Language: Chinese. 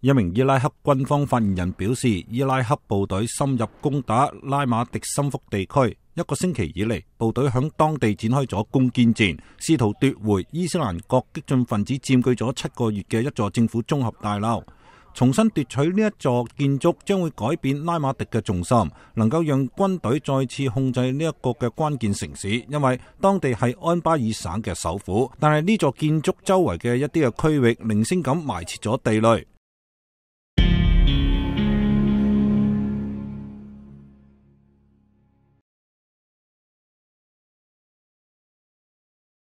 一名伊拉克军方发言人表示，伊拉克部队深入攻打拉马迪深腹地区。一个星期以嚟，部队响当地展开咗攻坚战，试图夺回伊斯兰国激进分子占据咗七个月嘅一座政府综合大楼。重新夺取呢一座建筑将会改变拉马迪嘅重心，能够让军队再次控制呢一个嘅关键城市，因为当地系安巴尔省嘅首府。但系呢座建筑周围嘅一啲嘅区域零星咁埋设咗地雷。